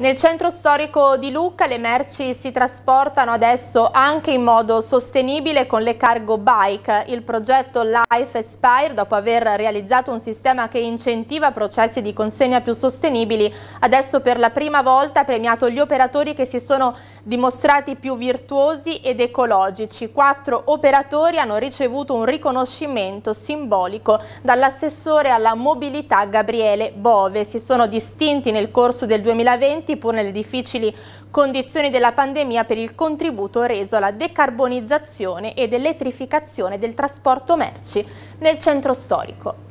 Nel centro storico di Lucca le merci si trasportano adesso anche in modo sostenibile con le cargo bike. Il progetto Life Aspire, dopo aver realizzato un sistema che incentiva processi di consegna più sostenibili, adesso per la prima volta ha premiato gli operatori che si sono dimostrati più virtuosi ed ecologici. Quattro operatori hanno ricevuto un riconoscimento simbolico dall'assessore alla mobilità Gabriele Bove. Si sono distinti nel corso del 2020 distretti pur nelle difficili condizioni della pandemia per il contributo reso alla decarbonizzazione ed elettrificazione del trasporto merci nel centro storico.